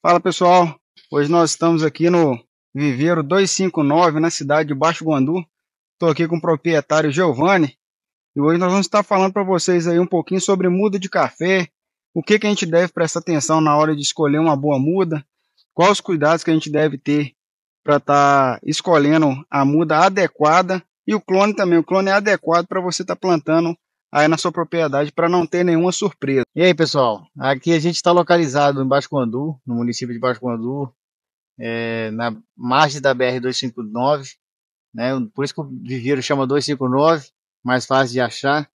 Fala pessoal, hoje nós estamos aqui no Viveiro 259, na cidade de Baixo Guandu. Estou aqui com o proprietário Giovanni e hoje nós vamos estar falando para vocês aí um pouquinho sobre muda de café, o que, que a gente deve prestar atenção na hora de escolher uma boa muda, quais os cuidados que a gente deve ter para estar tá escolhendo a muda adequada e o clone também. O clone é adequado para você estar tá plantando aí na sua propriedade para não ter nenhuma surpresa. E aí, pessoal? Aqui a gente está localizado em Baixo Guandu, no município de Baixo Guandu, é, na margem da BR-259, né? Por isso que o viveiro chama 259, mais fácil de achar.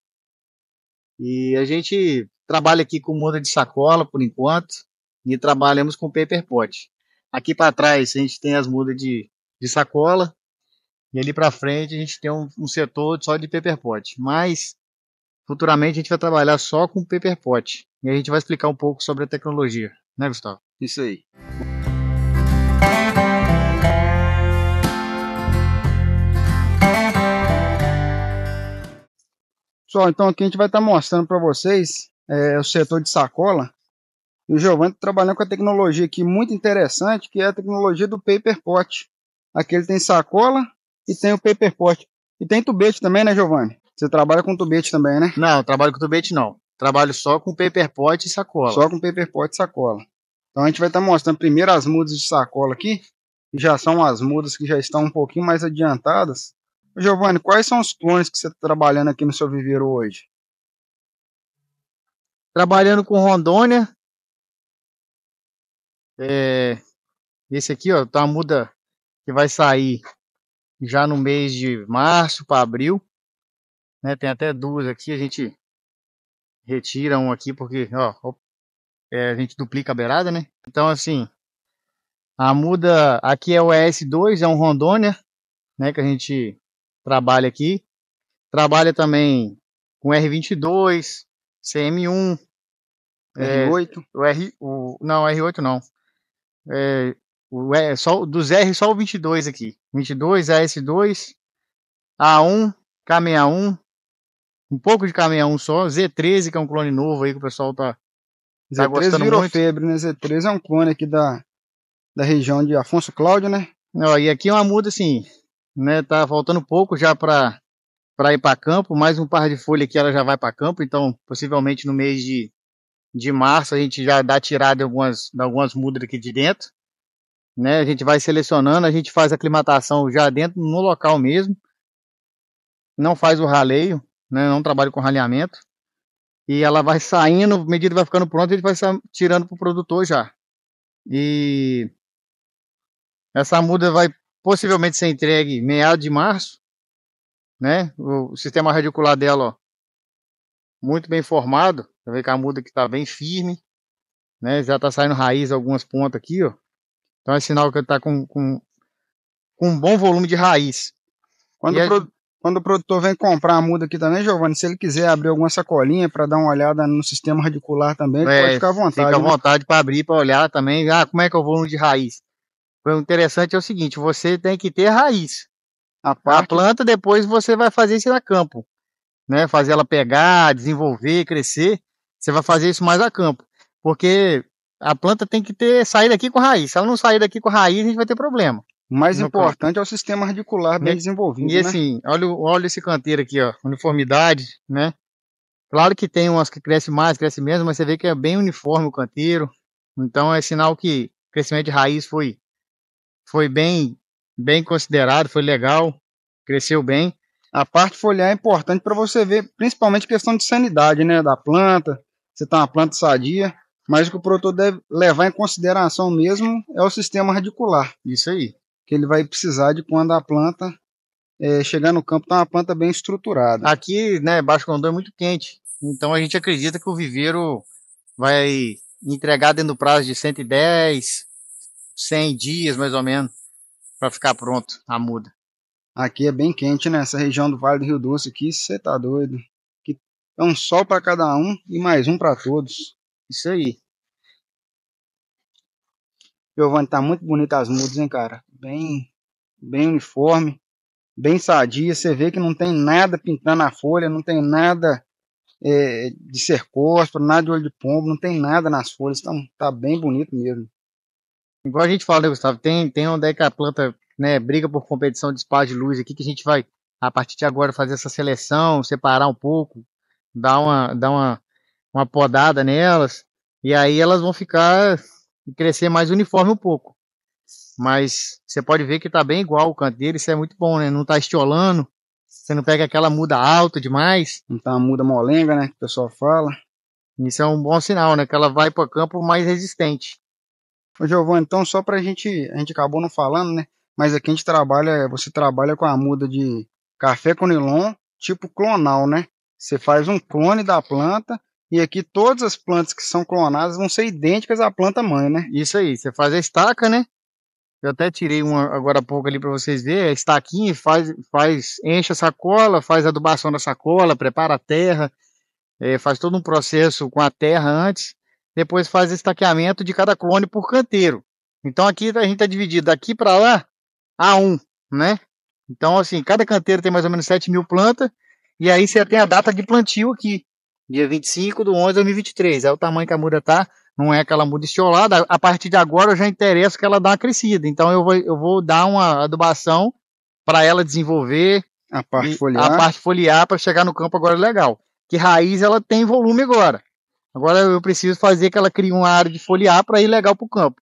E a gente trabalha aqui com muda de sacola por enquanto e trabalhamos com paper pot. Aqui para trás a gente tem as mudas de, de sacola e ali para frente a gente tem um, um setor só de paper pot. Mas futuramente a gente vai trabalhar só com Paper Pot. E a gente vai explicar um pouco sobre a tecnologia, né, Gustavo? Isso aí. Pessoal, então aqui a gente vai estar tá mostrando para vocês é, o setor de sacola. E o Giovanni tá trabalhando com a tecnologia aqui muito interessante, que é a tecnologia do Paper Pot. Aqui ele tem sacola e tem o Paper Pot. E tem tubete também, né, Giovanni? Você trabalha com tubete também, né? Não, trabalho com tubete não. Trabalho só com paper pot e sacola. Só com paper pot e sacola. Então a gente vai estar tá mostrando primeiro as mudas de sacola aqui, que já são as mudas que já estão um pouquinho mais adiantadas. Giovanni, quais são os clones que você está trabalhando aqui no seu viveiro hoje? Trabalhando com Rondônia. É, esse aqui, ó, tá uma muda que vai sair já no mês de março para abril. Né? Tem até duas aqui, a gente retira um aqui porque ó, é, a gente duplica a beirada, né? Então assim, a muda aqui é o ES2, é um Rondônia, né? Que a gente trabalha aqui. Trabalha também com R22, CM1, R8, é, o R, o, não, R8 não. É, o, é, só, dos R só o 22 aqui. 22, AS2, A1, K61, um pouco de caminhão só. Z13, que é um clone novo aí que o pessoal tá, tá Z13 gostando virou muito. febre, né? Z13 é um clone aqui da, da região de Afonso Cláudio, né? Ó, e aqui é uma muda assim, né? Tá faltando pouco já para para ir para campo. Mais um par de folha aqui, ela já vai para campo. Então, possivelmente no mês de, de março a gente já dá tirada de algumas, de algumas mudas aqui de dentro. Né, a gente vai selecionando, a gente faz a aclimatação já dentro no local mesmo. Não faz o raleio, né? Não trabalho com raleamento. E ela vai saindo, à medida que vai ficando pronta, ele vai tirando para o produtor já. E essa muda vai possivelmente ser entregue meado de março, né? O sistema radicular dela, ó, muito bem formado. Você vê que a muda que está bem firme, né? Já está saindo raiz algumas pontas aqui, ó. Então é sinal que está com, com, com um bom volume de raiz. Quando, pro, quando o produtor vem comprar a muda aqui também, Giovanni, se ele quiser abrir alguma sacolinha para dar uma olhada no sistema radicular também, é, pode ficar à vontade. Fica à né? vontade para abrir, para olhar também. Ah, como é que é o volume de raiz? O interessante é o seguinte: você tem que ter raiz. A, parte... a planta, depois você vai fazer isso a campo. Né? Fazer ela pegar, desenvolver, crescer. Você vai fazer isso mais a campo. Porque a planta tem que ter sair daqui com raiz. Se ela não sair daqui com raiz, a gente vai ter problema. O mais no importante corpo. é o sistema radicular bem e, né? desenvolvido. E né? assim, olha, olha esse canteiro aqui, ó, uniformidade, né? Claro que tem umas que crescem mais, crescem menos, mas você vê que é bem uniforme o canteiro. Então é sinal que o crescimento de raiz foi, foi bem, bem considerado, foi legal, cresceu bem. A parte foliar é importante para você ver, principalmente questão de sanidade né, da planta, você está uma planta sadia, mas o que o produtor deve levar em consideração mesmo é o sistema radicular. Isso aí que ele vai precisar de quando a planta é, chegar no campo, tá uma planta bem estruturada. Aqui, né, Baixo Condão é muito quente, então a gente acredita que o viveiro vai entregar dentro do prazo de 110, 100 dias mais ou menos, para ficar pronto a muda. Aqui é bem quente, né? Essa região do Vale do Rio Doce aqui, você tá doido. Que é um sol para cada um e mais um para todos. Isso aí. Giovanni, tá muito bonito as mudas, hein, cara? bem, bem uniforme, bem sadia. Você vê que não tem nada pintando na folha, não tem nada é, de cercóspora, nada de olho de pombo, não tem nada nas folhas. Então tá bem bonito mesmo. Igual a gente fala, né, Gustavo? Tem, tem onde é que a planta né, briga por competição de espaço de luz aqui, que a gente vai, a partir de agora, fazer essa seleção, separar um pouco, dar uma, dar uma, uma podada nelas, e aí elas vão ficar crescer mais uniforme um pouco. Mas você pode ver que tá bem igual o canto dele, isso é muito bom, né? Não tá estiolando, você não pega aquela muda alta demais. Não tá uma muda molenga, né? Que o pessoal fala. Isso é um bom sinal, né? Que ela vai para campo mais resistente. Ô Giovanni, então só pra gente. A gente acabou não falando, né? Mas aqui a gente trabalha. Você trabalha com a muda de café com nylon, tipo clonal, né? Você faz um clone da planta e aqui todas as plantas que são clonadas vão ser idênticas à planta mãe, né? Isso aí, você faz a estaca, né? Eu até tirei uma agora há pouco ali para vocês verem. É aqui faz, faz, enche a sacola, faz a adubação da sacola, prepara a terra, é, faz todo um processo com a terra antes. Depois faz estaqueamento de cada clone por canteiro. Então aqui a gente está dividido daqui para lá a um, né? Então, assim, cada canteiro tem mais ou menos 7 mil plantas. E aí você tem a data de plantio aqui, dia 25 do 11 de 2023. É o tamanho que a muda tá não é aquela muda estiolada. A partir de agora eu já interesso que ela dá uma crescida. Então eu vou, eu vou dar uma adubação para ela desenvolver a parte foliar, a parte foliar para chegar no campo agora é legal. Que raiz ela tem volume agora. Agora eu preciso fazer que ela crie uma área de foliar para ir legal para o campo.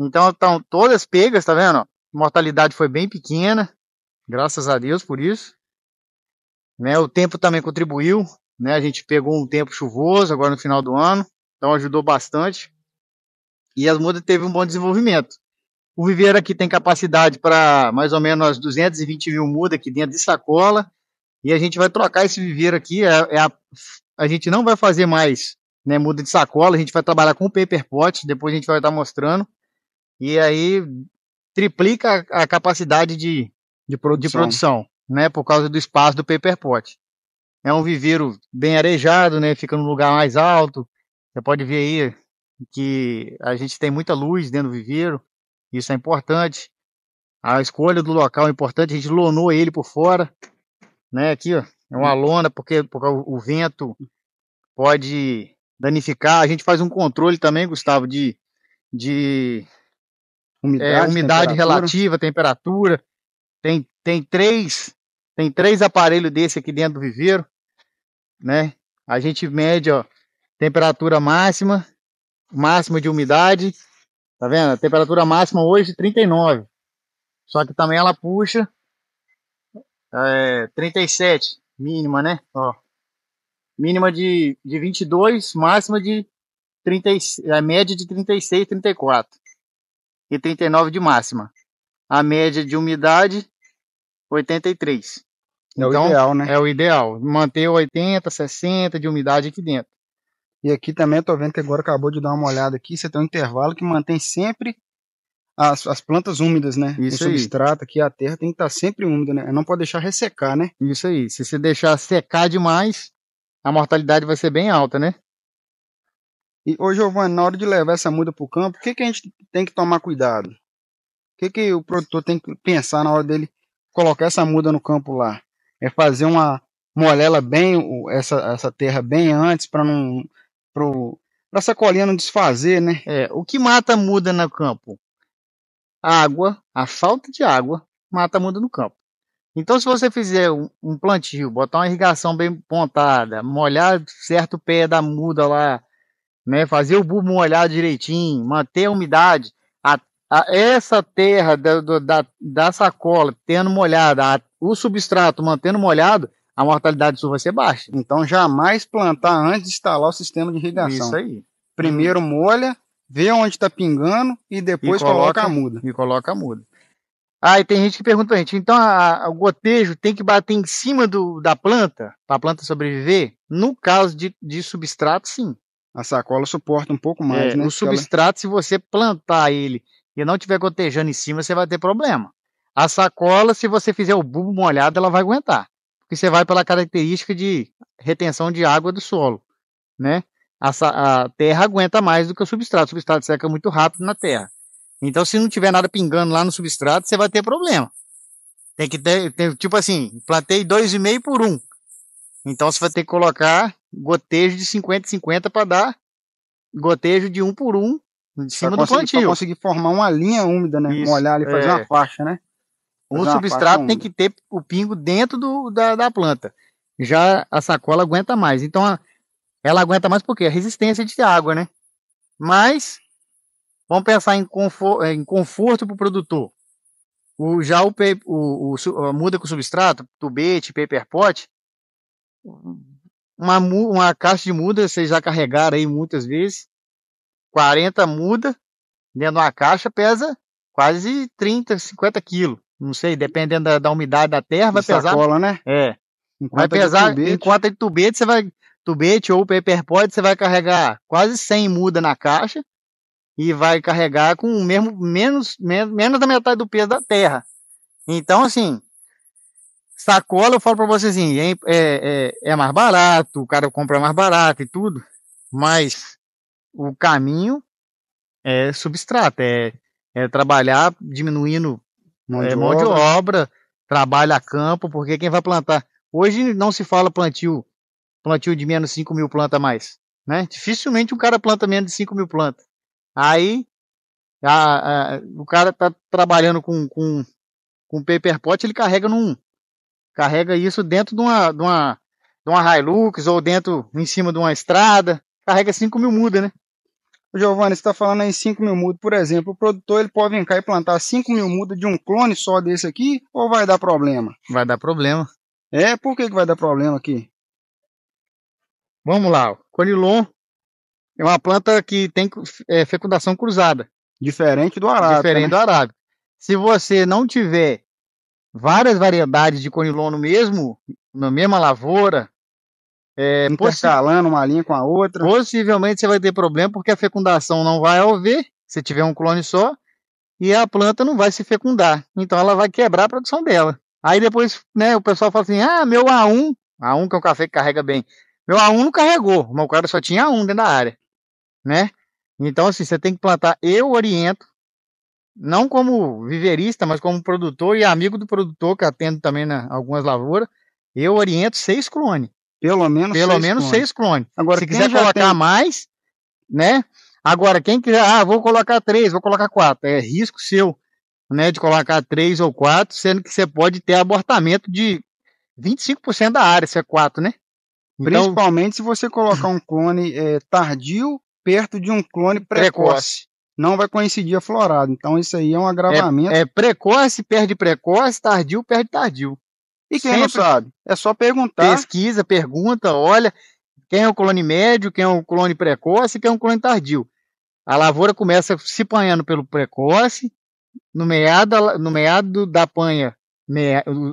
Então estão todas pegas, tá vendo? A mortalidade foi bem pequena, graças a Deus por isso. Né, o tempo também contribuiu, né? A gente pegou um tempo chuvoso agora no final do ano. Então ajudou bastante. E as mudas teve um bom desenvolvimento. O viveiro aqui tem capacidade para mais ou menos 220 mil mudas aqui dentro de sacola. E a gente vai trocar esse viveiro aqui. É, é a, a, gente não vai fazer mais né, muda de sacola, a gente vai trabalhar com paper pot, depois a gente vai estar mostrando. E aí triplica a, a capacidade de, de, pro, de produção, né, por causa do espaço do paper pot. É um viveiro bem arejado, né, fica num lugar mais alto, você pode ver aí que a gente tem muita luz dentro do viveiro, isso é importante. A escolha do local é importante, a gente lonou ele por fora, né? Aqui, ó, é uma uhum. lona, porque, porque o vento pode danificar. A gente faz um controle também, Gustavo, de, de umidade, é, umidade temperatura. relativa, temperatura. Tem, tem três tem três aparelhos desse aqui dentro do viveiro, né? A gente mede ó, temperatura máxima, máximo de umidade, tá vendo? A temperatura máxima hoje 39. Só que também ela puxa é, eh, 37, mínima, né? Ó, mínima de, de 22, máxima de 30, a média de 36, 34 e 39 de máxima. A média de umidade 83. É então, o ideal, né? É o ideal. Manter 80, 60 de umidade aqui dentro. E aqui também eu tô vendo que agora acabou de dar uma olhada aqui, você tem um intervalo que mantém sempre as, as plantas úmidas, né? Isso o aí. substrato aqui, a terra tem que estar tá sempre úmida, né? Não pode deixar ressecar, né? Isso aí. Se você deixar secar demais, a mortalidade vai ser bem alta, né? E, ô Giovanni, na hora de levar essa muda para o campo, o que, que a gente tem que tomar cuidado? O que, que o produtor tem que pensar na hora dele colocar essa muda no campo lá? É fazer uma molela bem, essa, essa terra bem antes, para não pro, pra sacolinha não desfazer, né? É, o que mata muda no campo? A água, a falta de água, mata muda no campo. Então, se você fizer um, plantio, botar uma irrigação bem pontada, molhar certo pé da muda lá, né, fazer o bulbo molhar direitinho, manter a umidade, a, a, essa terra da, da, da sacola tendo molhada, a, o substrato mantendo molhado, a mortalidade do sul vai ser baixa. Então, jamais plantar antes de instalar o sistema de irrigação. Isso aí. Primeiro uhum. molha, vê onde está pingando e depois e coloca, coloca, a muda. E coloca a muda. Ah, e tem gente que pergunta pra gente, então a, a, o gotejo tem que bater em cima do, da planta para a planta sobreviver? No caso de, de substrato, sim. A sacola suporta um pouco mais, é, né? O substrato, ela... se você plantar ele e não tiver gotejando em cima, você vai ter problema. A sacola, se você fizer o bulbo molhado, ela vai aguentar porque você vai pela característica de retenção de água do solo, né? A, a, terra aguenta mais do que o substrato. O substrato seca muito rápido na terra. Então, se não tiver nada pingando lá no substrato, você vai ter problema. Tem que ter, tem, tipo assim, plantei 2,5 por 1. Um. Então, você vai ter que colocar gotejo de 50 50 para dar gotejo de 1 um por 1 um de cima pra do plantio. Para conseguir formar uma linha úmida, né? Isso, Molhar ali, fazer é. uma faixa, né? Um substrato tem que ter o pingo dentro do, da, da planta. Já a sacola aguenta mais. Então a, ela aguenta mais porque a é resistência de água, né? Mas vamos pensar em, conforto, em conforto para o produtor. O, já o, o, o, a muda com substrato, tubete, paper pot, uma, uma caixa de muda, vocês já carregaram aí muitas vezes, 40 muda dentro de uma caixa pesa quase 30, 50 quilos não sei, dependendo da, da umidade da terra, vai pesar. Sacola, né? É. Enquanto vai é pesar, enquanto é de tubete, você vai. Tubete ou paper pod, você vai carregar quase 100 muda na caixa e vai carregar com o mesmo, menos, menos, menos da metade do peso da terra. Então, assim, sacola, eu falo pra vocês assim, é, é, é mais barato, o cara compra mais barato e tudo, mas o caminho é substrato, é, é trabalhar diminuindo é mão de, é, mão obra. de obra, trabalho a campo, porque quem vai plantar. Hoje não se fala plantio, plantio de menos 5 mil plantas a mais. Né? Dificilmente um cara planta menos de 5 mil plantas. Aí a, a, o cara tá trabalhando com, com, com paper pot, ele carrega num. Carrega isso dentro de uma, de uma, de uma Hilux ou dentro em cima de uma estrada. Carrega 5 mil muda, né? O Giovanni está falando em 5 mil mudas, por exemplo. O produtor ele pode vir cá e plantar 5 mil mudas de um clone só desse aqui ou vai dar problema? Vai dar problema. É, por que, que vai dar problema aqui? Vamos lá, o conilon é uma planta que tem é, fecundação cruzada. Diferente do arábica. Diferente né? do arábica. Se você não tiver várias variedades de conilon no mesmo, na mesma lavoura, é, intercalando então, assim, uma linha com a outra. Possivelmente você vai ter problema porque a fecundação não vai haver, se tiver um clone só, e a planta não vai se fecundar. Então ela vai quebrar a produção dela. Aí depois, né, o pessoal fala assim: ah, meu A1, A1 que é um café que carrega bem. Meu A1 não carregou, mas o cara só tinha A1 dentro da área, né? Então, assim, você tem que plantar. Eu oriento, não como viverista, mas como produtor e amigo do produtor, que atendo também na né, algumas lavouras. Eu oriento seis clones pelo menos Pelo seis menos clones. seis clones. Agora, se quiser colocar tem... mais, né? Agora, quem quiser, ah, vou colocar três, vou colocar quatro. É risco seu, né? De colocar três ou quatro, sendo que você pode ter abortamento de 25% da área, se é quatro, né? Então... Principalmente se você colocar um clone é, tardio perto de um clone precoce. precoce. Não vai coincidir a florada. Então, isso aí é um é, agravamento. É, é precoce, perde precoce, tardio, perde tardio. E quem Sempre. não sabe? É só perguntar. Pesquisa, pergunta, olha quem é o clone médio, quem é o clone precoce, quem é o clone tardio. A lavoura começa se apanhando pelo precoce, no meado, no meado da panha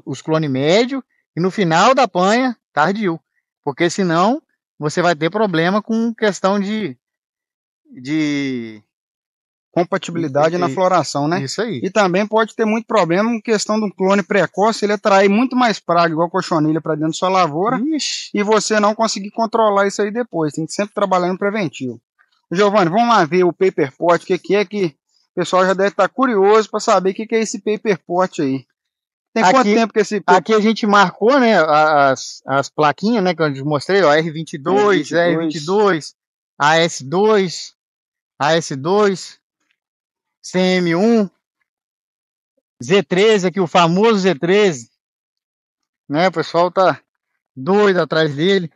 os clones médio e no final da panha tardio. Porque senão você vai ter problema com questão de, de compatibilidade e, na floração, né? Isso aí. E também pode ter muito problema com questão de um clone precoce, ele atrair muito mais praga, igual cochonilha, para dentro da sua lavoura, Ixi. e você não conseguir controlar isso aí depois. Tem que sempre trabalhar no preventivo. Giovanni, vamos lá ver o paper pot, o que, que, é que o pessoal já deve estar tá curioso para saber o que, que, é esse paper pot aí. Tem aqui, quanto tempo que esse. Paper... Aqui a gente marcou, né, as, as plaquinhas, né, que eu te mostrei, ó, R22, R22. R22, AS2, AS2, CM1, Z13 aqui, o famoso Z13, né? O pessoal tá doido atrás dele.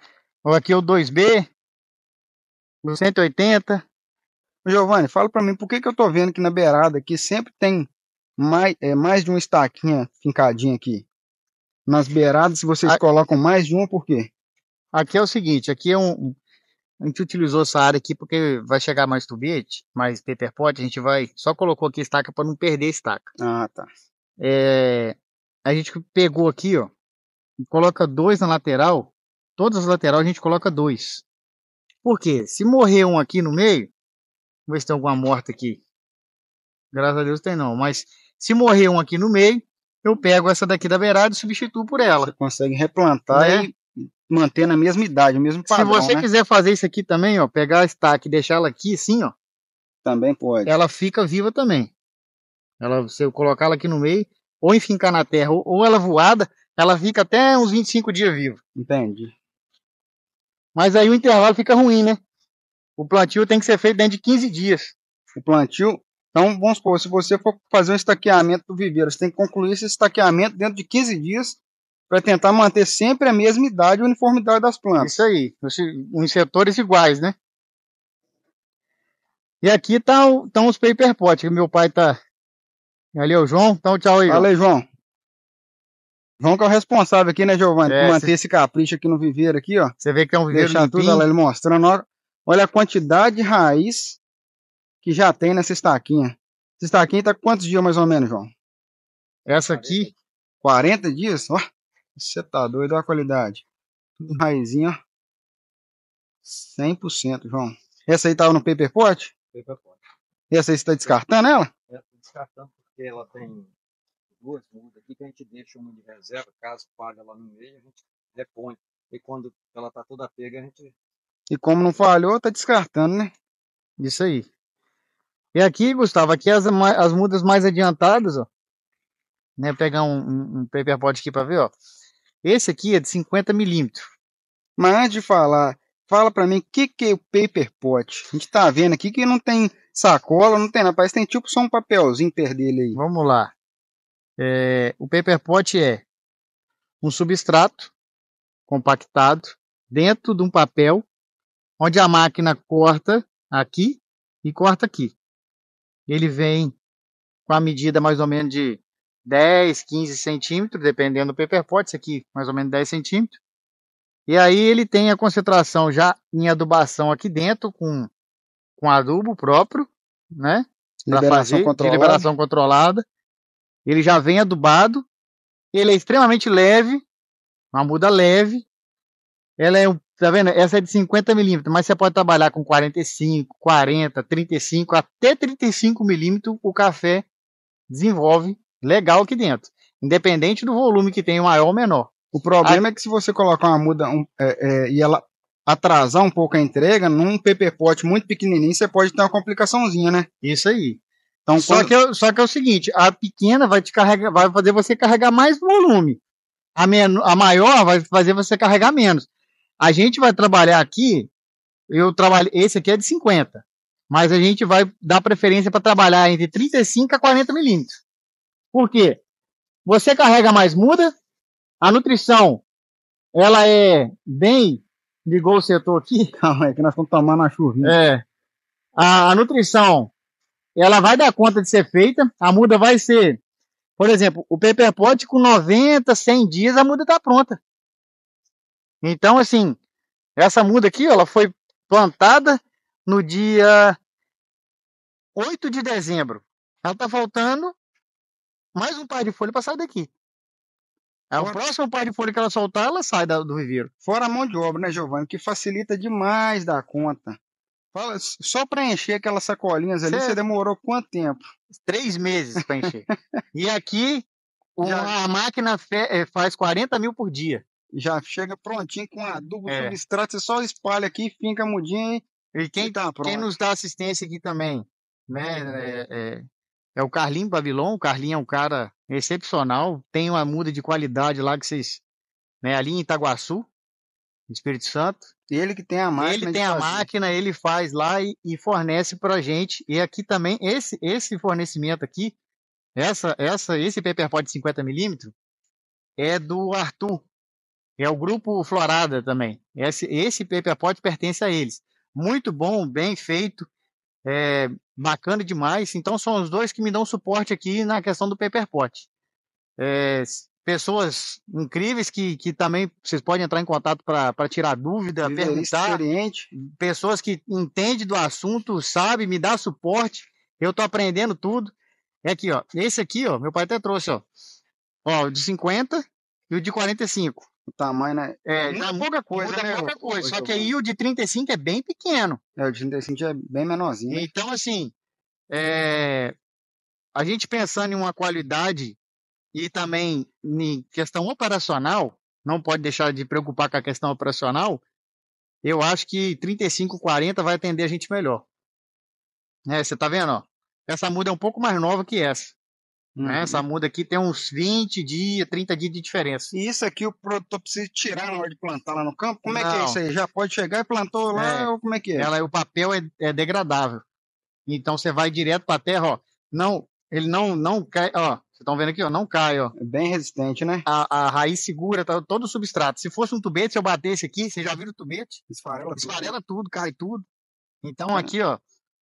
Aqui é o 2B, o 180. Giovanni, fala para mim, por que que eu tô vendo que na beirada aqui sempre tem mais, é, mais de uma estaquinha fincadinha aqui? Nas beiradas, se vocês a... colocam mais de uma, por quê? Aqui é o seguinte, aqui é um, a gente utilizou essa área aqui porque vai chegar mais tubete, mais paper pot, a gente vai só colocou aqui estaca para não perder estaca. Ah, tá. É, a gente pegou aqui, ó, coloca dois na lateral, todas as laterais a gente coloca dois. Por quê? Se morrer um aqui no meio, vamos ver se tem alguma morta aqui. Graças a Deus tem não, mas se morrer um aqui no meio, eu pego essa daqui da beirada e substituo por ela. Você consegue replantar né? e mantendo a mesma idade, o mesmo padrão. Se você né? quiser fazer isso aqui também, ó, pegar a estaca e deixar ela aqui assim, ó. Também pode. Ela fica viva também. Ela, se eu colocar ela aqui no meio, ou enfincar na terra, ou, ou ela voada, ela fica até uns 25 dias viva. Entendi. Mas aí o intervalo fica ruim, né? O plantio tem que ser feito dentro de 15 dias. O plantio. Então, vamos supor, se você for fazer um estaqueamento do viveiro, você tem que concluir esse estaqueamento dentro de 15 dias para tentar manter sempre a mesma idade e uniformidade das plantas. Isso aí, uns setores iguais, né? E aqui estão tá, os paper pot, que meu pai tá. Ali é o João, então tchau aí. Valeu, João. João que é o responsável aqui, né, Giovanni? É, manter cê... esse capricho aqui no viveiro aqui, ó. Você vê que é um viveiro Deixar Deixa tudo, ali ele mostrando. Olha a quantidade de raiz que já tem nessa estaquinha. Essa estaquinha tá quantos dias mais ou menos, João? Essa aqui? 40 dias? Ó. Você tá doido, olha a qualidade. Tudo ó. 100%, João. Essa aí tava no pot. E Essa aí você tá descartando ela? É, tô descartando porque ela tem duas mudas aqui que a gente deixa uma de reserva, caso falhe lá no meio, a gente repõe. E quando ela tá toda pega, a gente... E como não falhou, tá descartando, né? Isso aí. E aqui, Gustavo, aqui as, as mudas mais adiantadas, ó. Né, pegar um, um, pot aqui para ver, ó. Esse aqui é de 50 milímetros. Mas antes de falar, fala para mim o que, que é o paper pot. A gente está vendo aqui que não tem sacola, não tem nada. Parece que tem tipo só um papelzinho perto dele aí. Vamos lá. É, o paper pot é um substrato compactado dentro de um papel, onde a máquina corta aqui e corta aqui. Ele vem com a medida mais ou menos de 10, 15 centímetros, dependendo do paper pot, isso aqui mais ou menos 10 centímetros. E aí ele tem a concentração já em adubação aqui dentro, com, com adubo próprio, né? liberação fazer, controlada. liberação controlada. Ele já vem adubado. Ele é extremamente leve, uma muda leve. Ela é um tá vendo? Essa é de 50 milímetros, mas você pode trabalhar com 45, 40, 35, até 35 milímetros o café desenvolve legal aqui dentro, independente do volume que tem, maior ou menor. O problema é que se você colocar uma muda um, é, é, e ela atrasar um pouco a entrega, num PP pot muito pequenininho, você pode ter uma complicaçãozinha, né? Isso aí. Então, só, quando... que é, só que é o seguinte, a pequena vai te carregar, vai fazer você carregar mais volume. A, men a maior vai fazer você carregar menos. A gente vai trabalhar aqui, eu trabalho, esse aqui é de 50, mas a gente vai dar preferência para trabalhar entre 35 a 40 milímetros. Por quê? Você carrega mais muda, a nutrição, ela é bem. Ligou o setor aqui? Calma aí, que nós estamos tomando a chuva, É. A, a nutrição, ela vai dar conta de ser feita, a muda vai ser. Por exemplo, o paper pot com 90, 100 dias, a muda está pronta. Então, assim, essa muda aqui, ela foi plantada no dia 8 de dezembro. Ela está faltando mais um par de folha para sair daqui. É Fora... o próximo par de folha que ela soltar, ela sai do viveiro. Fora a mão de obra, né, Giovanni? Que facilita demais da conta. Fala, só para encher aquelas sacolinhas ali, você demorou quanto tempo? Três meses para encher. e aqui, uma, Já... a máquina fe... Eh, faz 40 mil por dia. Já chega prontinho com adubo, é. substrato, você só espalha aqui, finca mudinha hein? E quem, tá quem nos dá assistência aqui também, né? É, é, é o Carlinho Babilon. O Carlinho é um cara excepcional, tem uma muda de qualidade lá que vocês. Né, ali em Itaguaçu, Espírito Santo. Ele que tem a máquina. Ele tem a fazer. máquina, ele faz lá e, e fornece para gente. E aqui também, esse, esse fornecimento aqui, essa, essa, esse paperpod de 50mm, é do Arthur. É o grupo Florada também. Esse, esse paperpod pertence a eles. Muito bom, bem feito. É, bacana demais. Então são os dois que me dão suporte aqui na questão do Paperpot. É, pessoas incríveis que, que também vocês podem entrar em contato para tirar dúvida, perguntar. Experiente. Pessoas que entendem do assunto, sabe, me dá suporte. Eu tô aprendendo tudo. É aqui, ó. Esse aqui, ó, meu pai até trouxe, ó. Ó, o de 50 e o de 45. O tamanho, né? É, é muda pouca coisa, muda né? pouca coisa. Só que aí o de 35 é bem pequeno. É, o de 35 é bem menorzinho. Né? Então, assim, é... a gente pensando em uma qualidade e também em questão operacional, não pode deixar de preocupar com a questão operacional, eu acho que 35, 40 vai atender a gente melhor. É, você tá vendo, ó? Essa muda é um pouco mais nova que essa. Né? Uhum. Né? Essa muda aqui tem uns 20 dias, 30 dias de diferença. E isso aqui o produtor precisa tirar na hora de plantar lá no campo? Como Não. é que é isso aí? Já pode chegar e plantou lá? É. Ou como é que é? Ela, o papel é, é degradável. Então você vai direto para a terra, ó. Não, ele não, não cai, ó. Vocês estão vendo aqui, ó, não cai, ó. É bem resistente, né? A, a raiz segura tá, todo o substrato. Se fosse um tubete, se eu batesse aqui, você já viram o tubete? Esfarela, Esfarela tudo. tudo, cai tudo. Então é. aqui, ó,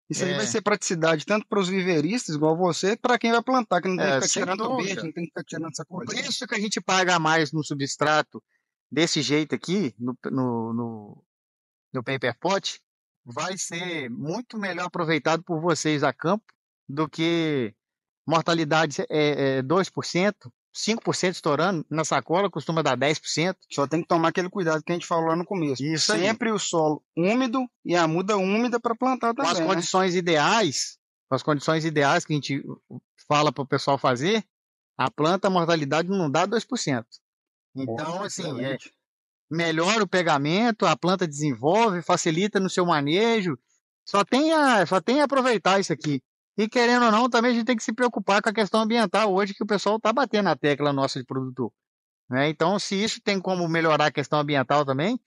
isso é. aí vai é. ser praticidade tanto para os viveristas, igual você, para quem vai plantar, que não tem é, que ficar tirando dúvida. o verde, não tem que ficar tirando essa coisa. Por isso que a gente paga mais no substrato desse jeito aqui, no, no, no, no paper pot, vai ser muito melhor aproveitado por vocês a campo do que mortalidade é, é 2%, 5% estourando, na sacola costuma dar 10%. Só tem que tomar aquele cuidado que a gente falou lá no começo. Isso Sempre aí. o solo úmido e a muda úmida para plantar também. Com as né? condições ideais, com as condições ideais que a gente fala para o pessoal fazer, a planta a mortalidade não dá 2%. Então, assim, é, melhora o pegamento, a planta desenvolve, facilita no seu manejo. Só tem a, só tem a aproveitar isso aqui. E querendo ou não, também a gente tem que se preocupar com a questão ambiental hoje, que o pessoal está batendo na tecla nossa de produtor. Né? Então, se isso tem como melhorar a questão ambiental também,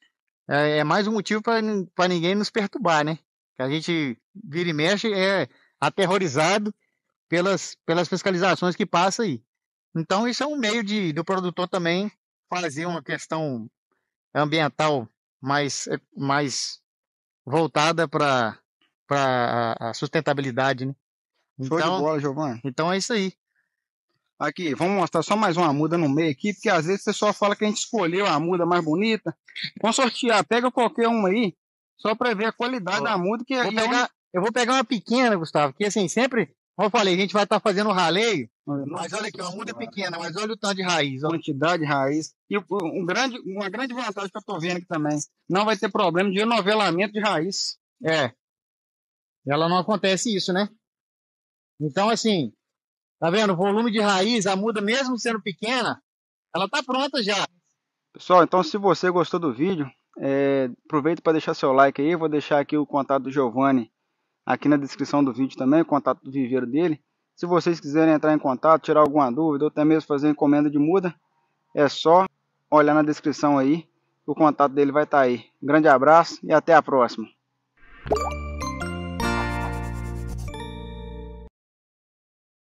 é, é mais um motivo para ninguém nos perturbar, né? Que a gente vira e mexe é aterrorizado pelas, pelas fiscalizações que passa aí. Então, isso é um meio de, do produtor também fazer uma questão ambiental mais, mais voltada para a sustentabilidade, né? Show então, de bola, Giovanni. Então é isso aí. Aqui, vamos mostrar só mais uma muda no meio aqui, porque às vezes você só fala que a gente escolheu a muda mais bonita. Vamos sortear, pega qualquer uma aí, só para ver a qualidade da muda. Que é, vou é pegar, Eu vou pegar uma pequena, Gustavo, que assim, sempre, como eu falei, a gente vai estar tá fazendo raleio, mas olha aqui, uma muda é pequena, mas olha o tanto de raiz, a quantidade de raiz. E um grande, uma grande vantagem que eu estou vendo aqui também, não vai ter problema de novelamento de raiz. É. Ela não acontece isso, né? Então, assim, tá vendo? O volume de raiz, a muda, mesmo sendo pequena, ela tá pronta já. Pessoal, então se você gostou do vídeo, é, aproveita para deixar seu like aí. Vou deixar aqui o contato do Giovanni aqui na descrição do vídeo também, o contato do viveiro dele. Se vocês quiserem entrar em contato, tirar alguma dúvida ou até mesmo fazer encomenda de muda, é só olhar na descrição aí. O contato dele vai estar tá aí. Grande abraço e até a próxima.